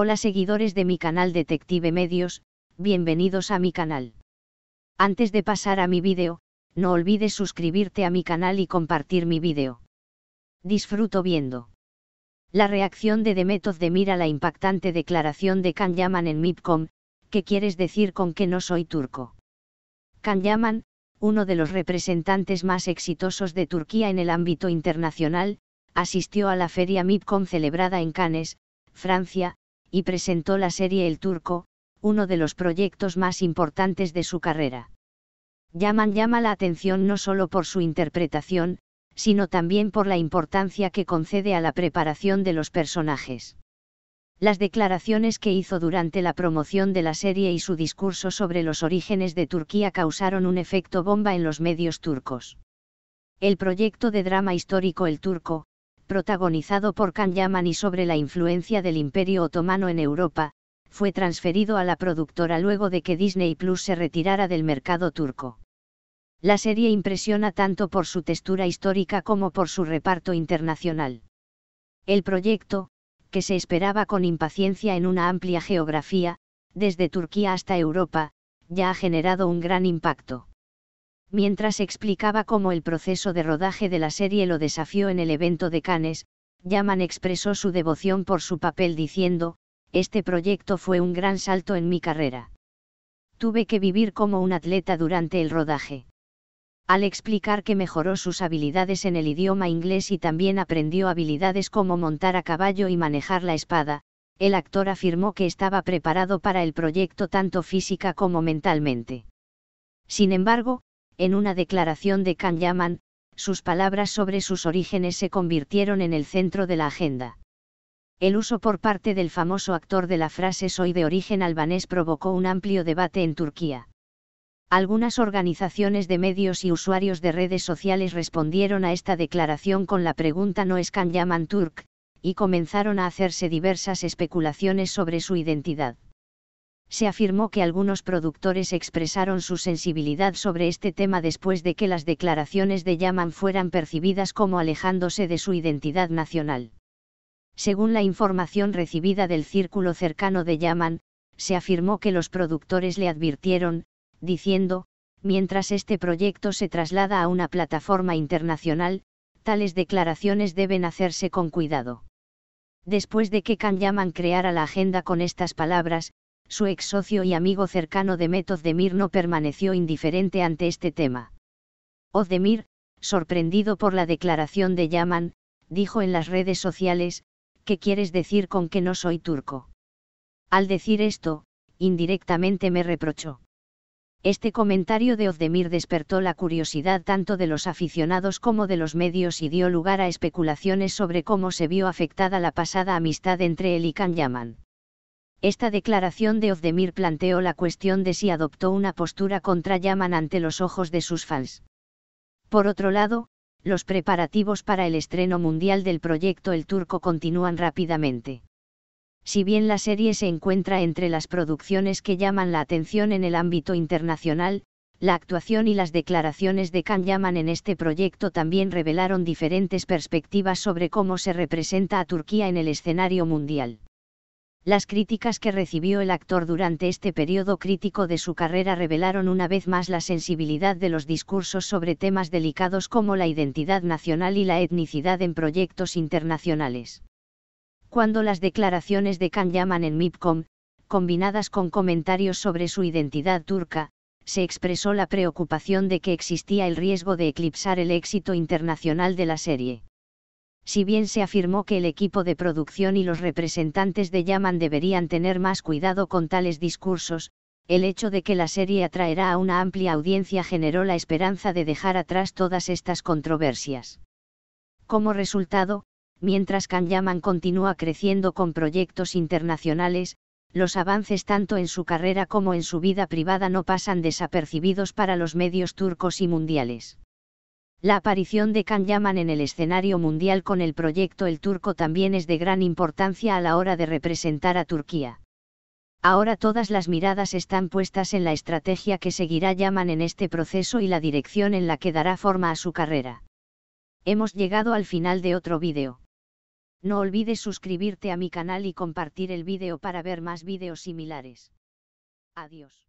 Hola seguidores de mi canal Detective Medios, bienvenidos a mi canal. Antes de pasar a mi vídeo, no olvides suscribirte a mi canal y compartir mi vídeo. Disfruto viendo. La reacción de Demetov de mira la impactante declaración de Can Yaman en MIPCOM, ¿qué quieres decir con que no soy turco? Can Yaman, uno de los representantes más exitosos de Turquía en el ámbito internacional, asistió a la feria MIPCOM celebrada en Cannes, Francia, y presentó la serie El Turco, uno de los proyectos más importantes de su carrera. Yaman llama la atención no solo por su interpretación, sino también por la importancia que concede a la preparación de los personajes. Las declaraciones que hizo durante la promoción de la serie y su discurso sobre los orígenes de Turquía causaron un efecto bomba en los medios turcos. El proyecto de drama histórico El Turco, protagonizado por Can Yaman y sobre la influencia del Imperio Otomano en Europa, fue transferido a la productora luego de que Disney Plus se retirara del mercado turco. La serie impresiona tanto por su textura histórica como por su reparto internacional. El proyecto, que se esperaba con impaciencia en una amplia geografía, desde Turquía hasta Europa, ya ha generado un gran impacto mientras explicaba cómo el proceso de rodaje de la serie lo desafió en el evento de Cannes, Yaman expresó su devoción por su papel diciendo, este proyecto fue un gran salto en mi carrera. Tuve que vivir como un atleta durante el rodaje. Al explicar que mejoró sus habilidades en el idioma inglés y también aprendió habilidades como montar a caballo y manejar la espada, el actor afirmó que estaba preparado para el proyecto tanto física como mentalmente. Sin embargo, en una declaración de Can Yaman, sus palabras sobre sus orígenes se convirtieron en el centro de la agenda. El uso por parte del famoso actor de la frase soy de origen albanés provocó un amplio debate en Turquía. Algunas organizaciones de medios y usuarios de redes sociales respondieron a esta declaración con la pregunta ¿no es Can Yaman Turk? y comenzaron a hacerse diversas especulaciones sobre su identidad se afirmó que algunos productores expresaron su sensibilidad sobre este tema después de que las declaraciones de Yaman fueran percibidas como alejándose de su identidad nacional. Según la información recibida del círculo cercano de Yaman, se afirmó que los productores le advirtieron, diciendo, mientras este proyecto se traslada a una plataforma internacional, tales declaraciones deben hacerse con cuidado. Después de que Can Yaman creara la agenda con estas palabras, su ex socio y amigo cercano Demet Ozdemir no permaneció indiferente ante este tema. Ozdemir, sorprendido por la declaración de Yaman, dijo en las redes sociales, ¿qué quieres decir con que no soy turco? Al decir esto, indirectamente me reprochó. Este comentario de Ozdemir despertó la curiosidad tanto de los aficionados como de los medios y dio lugar a especulaciones sobre cómo se vio afectada la pasada amistad entre él y Can Yaman. Esta declaración de Ozdemir planteó la cuestión de si adoptó una postura contra Yaman ante los ojos de sus fans. Por otro lado, los preparativos para el estreno mundial del proyecto El Turco continúan rápidamente. Si bien la serie se encuentra entre las producciones que llaman la atención en el ámbito internacional, la actuación y las declaraciones de Khan Yaman en este proyecto también revelaron diferentes perspectivas sobre cómo se representa a Turquía en el escenario mundial. Las críticas que recibió el actor durante este periodo crítico de su carrera revelaron una vez más la sensibilidad de los discursos sobre temas delicados como la identidad nacional y la etnicidad en proyectos internacionales. Cuando las declaraciones de Can Yaman en MIPCOM, combinadas con comentarios sobre su identidad turca, se expresó la preocupación de que existía el riesgo de eclipsar el éxito internacional de la serie si bien se afirmó que el equipo de producción y los representantes de Yaman deberían tener más cuidado con tales discursos, el hecho de que la serie atraerá a una amplia audiencia generó la esperanza de dejar atrás todas estas controversias. Como resultado, mientras Can Yaman continúa creciendo con proyectos internacionales, los avances tanto en su carrera como en su vida privada no pasan desapercibidos para los medios turcos y mundiales. La aparición de Can Yaman en el escenario mundial con el proyecto El Turco también es de gran importancia a la hora de representar a Turquía. Ahora todas las miradas están puestas en la estrategia que seguirá Yaman en este proceso y la dirección en la que dará forma a su carrera. Hemos llegado al final de otro vídeo. No olvides suscribirte a mi canal y compartir el vídeo para ver más vídeos similares. Adiós.